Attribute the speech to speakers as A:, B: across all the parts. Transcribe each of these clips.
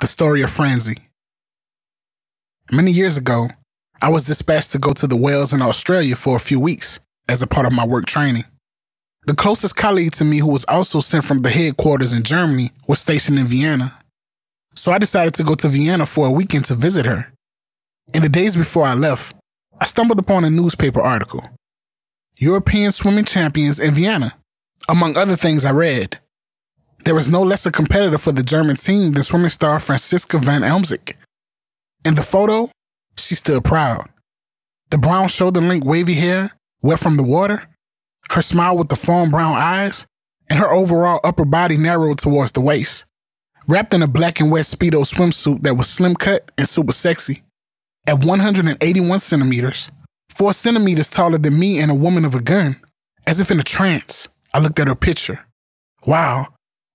A: The Story of Franzi. Many years ago, I was dispatched to go to the Wales in Australia for a few weeks as a part of my work training. The closest colleague to me who was also sent from the headquarters in Germany was stationed in Vienna. So I decided to go to Vienna for a weekend to visit her. In the days before I left, I stumbled upon a newspaper article European Swimming Champions in Vienna. Among other things, I read there was no lesser competitor for the German team than swimming star Franziska van Elmsick. In the photo, she stood proud. The brown shoulder length wavy hair, wet from the water, her smile with the fawn brown eyes, and her overall upper body narrowed towards the waist. Wrapped in a black and white Speedo swimsuit that was slim cut and super sexy. At 181 centimeters, four centimeters taller than me and a woman of a gun, as if in a trance, I looked at her picture. Wow,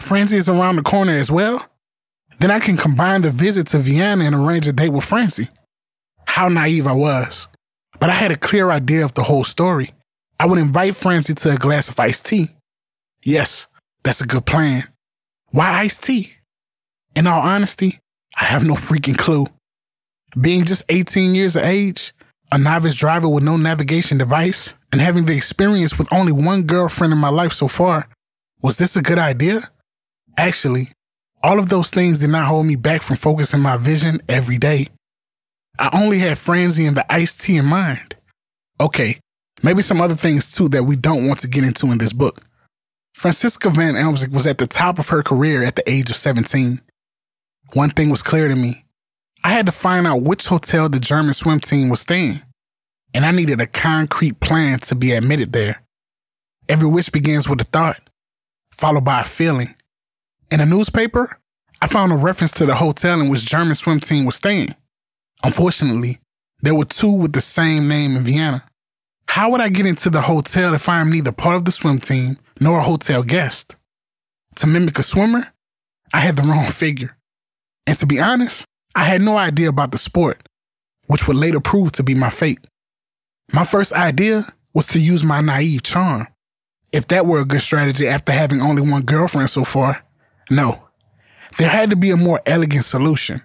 A: Francie is around the corner as well. Then I can combine the visit to Vienna and arrange a date with Francie. How naive I was. But I had a clear idea of the whole story. I would invite Francie to a glass of iced tea. Yes, that's a good plan. Why iced tea? In all honesty, I have no freaking clue. Being just 18 years of age, a novice driver with no navigation device, and having the experience with only one girlfriend in my life so far, was this a good idea? Actually, all of those things did not hold me back from focusing my vision every day. I only had Franzi and the iced tea in mind. Okay, maybe some other things too that we don't want to get into in this book. Francisca Van Elmsick was at the top of her career at the age of 17. One thing was clear to me I had to find out which hotel the German swim team was staying, and I needed a concrete plan to be admitted there. Every wish begins with a thought, followed by a feeling. In a newspaper, I found a reference to the hotel in which German swim team was staying. Unfortunately, there were two with the same name in Vienna. How would I get into the hotel if I am neither part of the swim team nor a hotel guest? To mimic a swimmer, I had the wrong figure. And to be honest, I had no idea about the sport, which would later prove to be my fate. My first idea was to use my naive charm. If that were a good strategy after having only one girlfriend so far, no, there had to be a more elegant solution.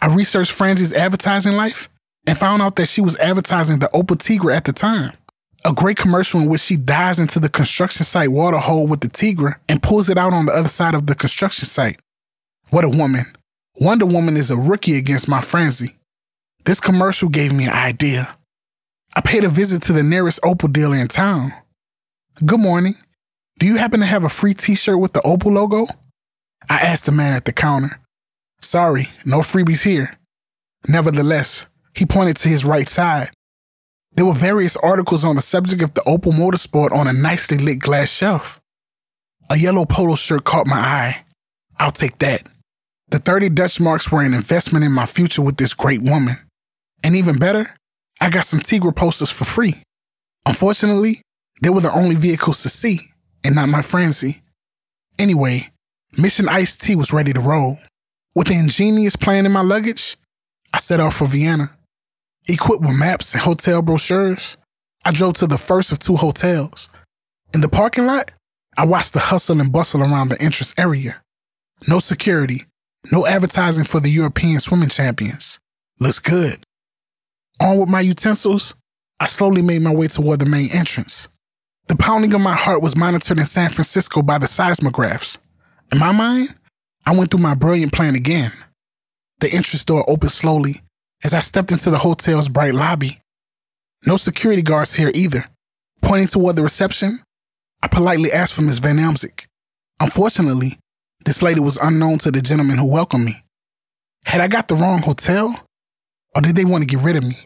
A: I researched Franzie's advertising life and found out that she was advertising the Opal Tigra at the time. A great commercial in which she dives into the construction site water hole with the Tigra and pulls it out on the other side of the construction site. What a woman. Wonder Woman is a rookie against my Francie. This commercial gave me an idea. I paid a visit to the nearest Opal dealer in town. Good morning. Do you happen to have a free t shirt with the Opal logo? I asked the man at the counter. Sorry, no freebies here. Nevertheless, he pointed to his right side. There were various articles on the subject of the Opel Motorsport on a nicely lit glass shelf. A yellow polo shirt caught my eye. I'll take that. The 30 Dutch marks were an investment in my future with this great woman. And even better, I got some Tigra posters for free. Unfortunately, they were the only vehicles to see, and not my frenzy. Anyway, Mission Ice Tea was ready to roll. With an ingenious plan in my luggage, I set off for Vienna. Equipped with maps and hotel brochures, I drove to the first of two hotels. In the parking lot, I watched the hustle and bustle around the entrance area. No security, no advertising for the European swimming champions. Looks good. On with my utensils, I slowly made my way toward the main entrance. The pounding of my heart was monitored in San Francisco by the seismographs, in my mind, I went through my brilliant plan again. The entrance door opened slowly as I stepped into the hotel's bright lobby. No security guards here either. Pointing toward the reception, I politely asked for Miss Van Amsick. Unfortunately, this lady was unknown to the gentleman who welcomed me. Had I got the wrong hotel? Or did they want to get rid of me?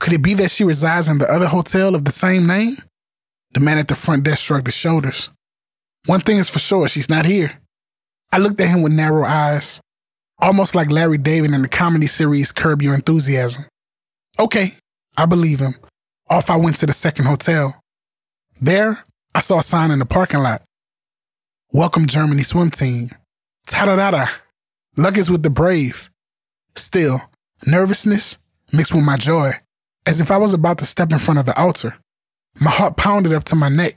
A: Could it be that she resides in the other hotel of the same name? The man at the front desk shrugged his shoulders. One thing is for sure, she's not here. I looked at him with narrow eyes, almost like Larry David in the comedy series Curb Your Enthusiasm. Okay, I believe him. Off I went to the second hotel. There, I saw a sign in the parking lot. Welcome Germany swim team. Ta da da da. Luck is with the brave. Still, nervousness mixed with my joy, as if I was about to step in front of the altar. My heart pounded up to my neck,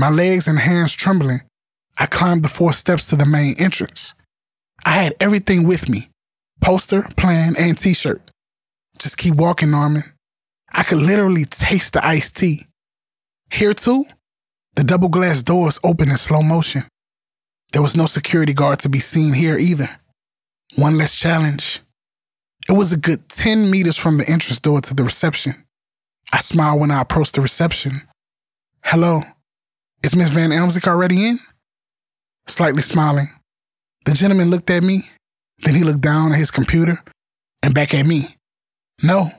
A: my legs and hands trembling I climbed the four steps to the main entrance. I had everything with me poster, plan, and t shirt. Just keep walking, Norman. I could literally taste the iced tea. Here, too, the double glass doors opened in slow motion. There was no security guard to be seen here either. One less challenge. It was a good 10 meters from the entrance door to the reception. I smiled when I approached the reception. Hello, is Miss Van Elmsick already in? slightly smiling. The gentleman looked at me, then he looked down at his computer and back at me. No,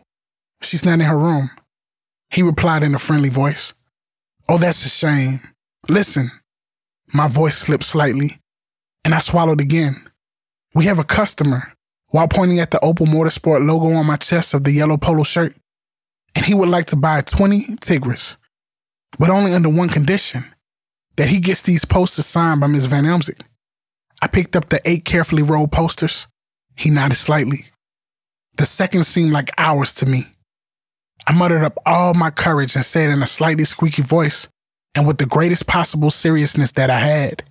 A: she's not in her room. He replied in a friendly voice. Oh, that's a shame. Listen, my voice slipped slightly, and I swallowed again. We have a customer, while pointing at the Opel Motorsport logo on my chest of the yellow polo shirt, and he would like to buy 20 Tigris, but only under one condition that he gets these posters signed by Ms. Van Elmsick. I picked up the eight carefully rolled posters. He nodded slightly. The seconds seemed like hours to me. I muttered up all my courage and said in a slightly squeaky voice and with the greatest possible seriousness that I had,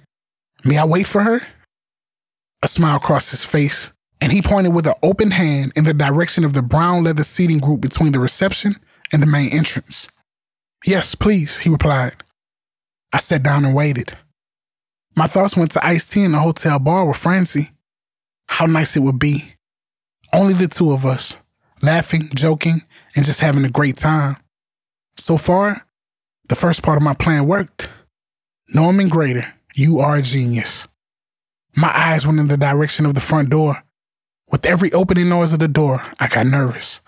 A: May I wait for her? A smile crossed his face, and he pointed with an open hand in the direction of the brown leather seating group between the reception and the main entrance. Yes, please, he replied. I sat down and waited. My thoughts went to iced tea in the hotel bar with Francie. How nice it would be. Only the two of us, laughing, joking, and just having a great time. So far, the first part of my plan worked. Norman Grader, you are a genius. My eyes went in the direction of the front door. With every opening noise of the door, I got nervous.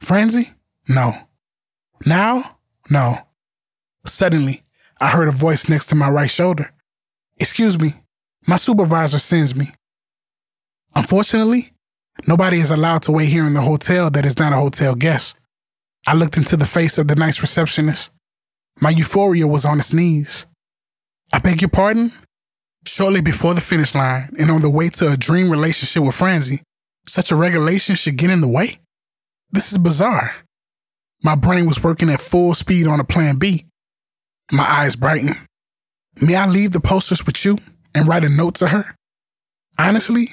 A: Frenzy? No. Now? No. Suddenly, I heard a voice next to my right shoulder. Excuse me, my supervisor sends me. Unfortunately, nobody is allowed to wait here in the hotel that is not a hotel guest. I looked into the face of the nice receptionist. My euphoria was on its knees. I beg your pardon? Shortly before the finish line and on the way to a dream relationship with Franzi, such a regulation should get in the way? This is bizarre. My brain was working at full speed on a plan B, my eyes brighten. May I leave the posters with you and write a note to her? Honestly,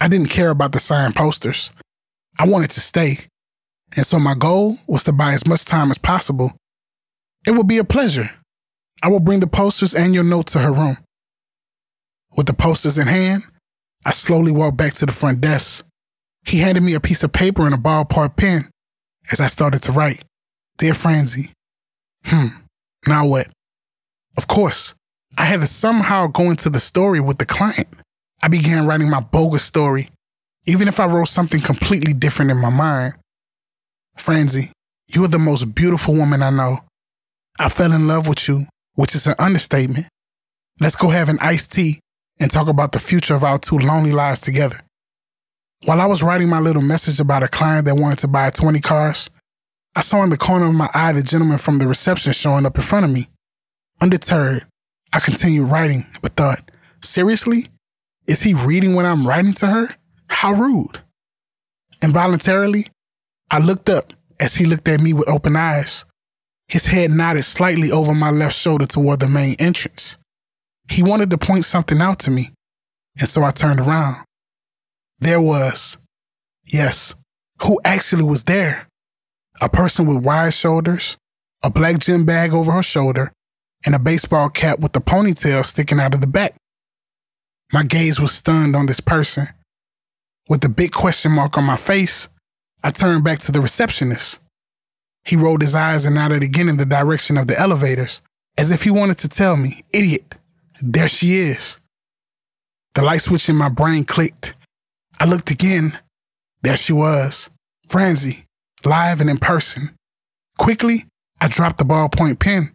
A: I didn't care about the signed posters. I wanted to stay, and so my goal was to buy as much time as possible. It will be a pleasure. I will bring the posters and your note to her room. With the posters in hand, I slowly walked back to the front desk. He handed me a piece of paper and a ballpark pen as I started to write Dear Franzi, hmm, now what? Of course, I had to somehow go into the story with the client. I began writing my bogus story, even if I wrote something completely different in my mind. Franzi, you are the most beautiful woman I know. I fell in love with you, which is an understatement. Let's go have an iced tea and talk about the future of our two lonely lives together. While I was writing my little message about a client that wanted to buy 20 cars, I saw in the corner of my eye the gentleman from the reception showing up in front of me. Undeterred, I continued writing, but thought, seriously? Is he reading when I'm writing to her? How rude. Involuntarily, I looked up as he looked at me with open eyes. His head nodded slightly over my left shoulder toward the main entrance. He wanted to point something out to me, and so I turned around. There was, yes, who actually was there? A person with wide shoulders, a black gym bag over her shoulder, and a baseball cap with a ponytail sticking out of the back. My gaze was stunned on this person. With a big question mark on my face, I turned back to the receptionist. He rolled his eyes and nodded again in the direction of the elevators, as if he wanted to tell me, Idiot, there she is. The light switch in my brain clicked. I looked again. There she was, Franzi, live and in person. Quickly, I dropped the ballpoint pen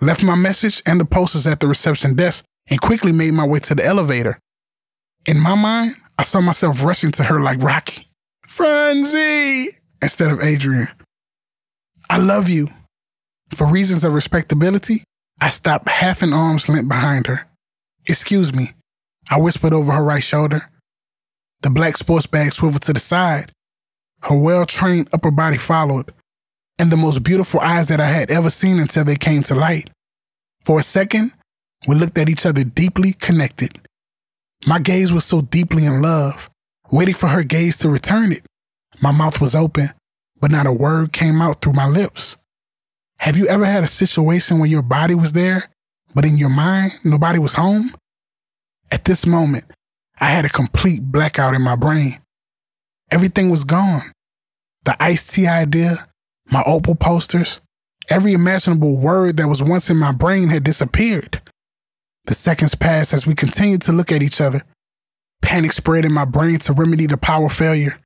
A: left my message and the posters at the reception desk, and quickly made my way to the elevator. In my mind, I saw myself rushing to her like Rocky. Frenzy, Instead of Adrian. I love you. For reasons of respectability, I stopped half an arm's length behind her. Excuse me, I whispered over her right shoulder. The black sports bag swiveled to the side. Her well trained upper body followed, and the most beautiful eyes that I had ever seen until they came to light. For a second, we looked at each other deeply connected. My gaze was so deeply in love, waiting for her gaze to return it. My mouth was open, but not a word came out through my lips. Have you ever had a situation where your body was there, but in your mind, nobody was home? At this moment, I had a complete blackout in my brain. Everything was gone. The iced tea idea, my Opal posters, every imaginable word that was once in my brain had disappeared. The seconds passed as we continued to look at each other. Panic spread in my brain to remedy the power failure.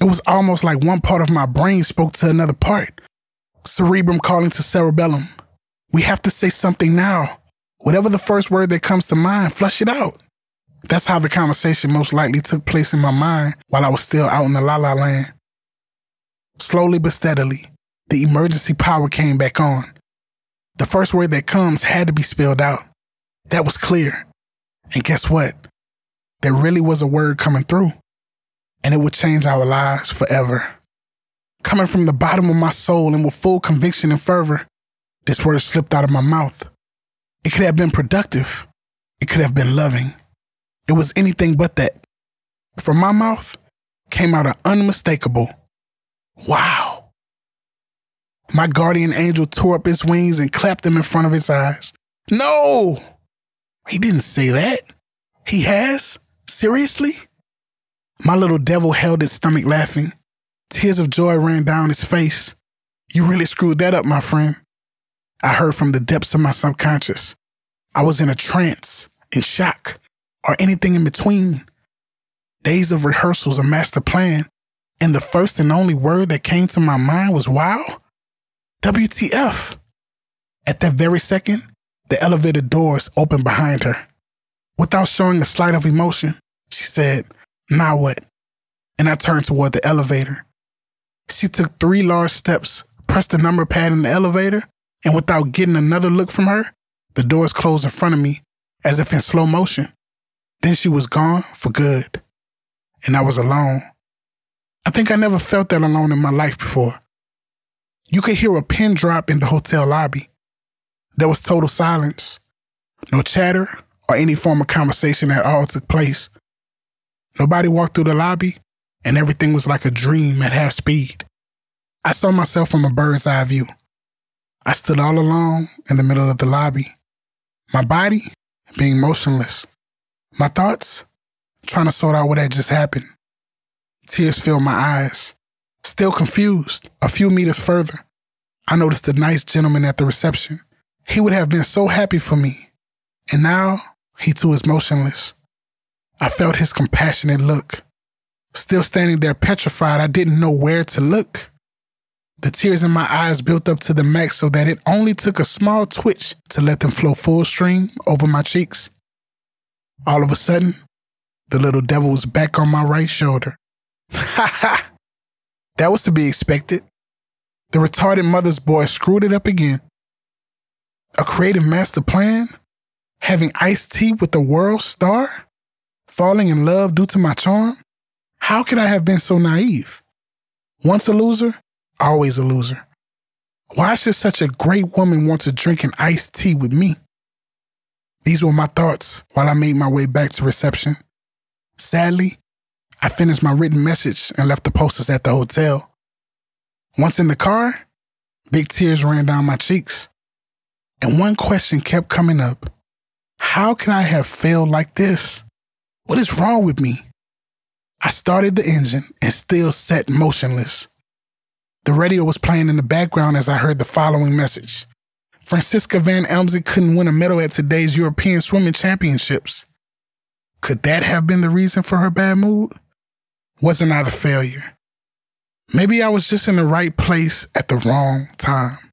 A: It was almost like one part of my brain spoke to another part. Cerebrum calling to cerebellum. We have to say something now. Whatever the first word that comes to mind, flush it out. That's how the conversation most likely took place in my mind while I was still out in the la la land. Slowly but steadily, the emergency power came back on. The first word that comes had to be spelled out. That was clear. And guess what? There really was a word coming through, and it would change our lives forever. Coming from the bottom of my soul and with full conviction and fervor, this word slipped out of my mouth. It could have been productive, it could have been loving. It was anything but that. From my mouth came out an unmistakable, Wow. My guardian angel tore up its wings and clapped them in front of its eyes. No! He didn't say that. He has? Seriously? My little devil held his stomach laughing. Tears of joy ran down his face. You really screwed that up, my friend. I heard from the depths of my subconscious. I was in a trance, in shock, or anything in between. Days of rehearsals, a master plan, and the first and only word that came to my mind was wow? WTF? At that very second, the elevator doors opened behind her. Without showing a slight of emotion, she said, Now what? And I turned toward the elevator. She took three large steps, pressed the number pad in the elevator, and without getting another look from her, the doors closed in front of me as if in slow motion. Then she was gone for good, and I was alone. I think I never felt that alone in my life before. You could hear a pin drop in the hotel lobby. There was total silence. No chatter or any form of conversation at all took place. Nobody walked through the lobby, and everything was like a dream at half speed. I saw myself from a bird's eye view. I stood all alone in the middle of the lobby, my body being motionless, my thoughts trying to sort out what had just happened. Tears fill my eyes. Still confused, a few meters further, I noticed the nice gentleman at the reception. He would have been so happy for me. And now, he too is motionless. I felt his compassionate look. Still standing there petrified, I didn't know where to look. The tears in my eyes built up to the max so that it only took a small twitch to let them flow full stream over my cheeks. All of a sudden, the little devil was back on my right shoulder, that was to be expected. The retarded mother's boy screwed it up again. A creative master plan? Having iced tea with the world star? Falling in love due to my charm? How could I have been so naive? Once a loser, always a loser. Why should such a great woman want to drink an iced tea with me? These were my thoughts while I made my way back to reception. Sadly, I finished my written message and left the posters at the hotel. Once in the car, big tears ran down my cheeks. And one question kept coming up How can I have failed like this? What is wrong with me? I started the engine and still sat motionless. The radio was playing in the background as I heard the following message Francisca Van Elmsey couldn't win a medal at today's European Swimming Championships. Could that have been the reason for her bad mood? Wasn't I the failure? Maybe I was just in the right place at the wrong time.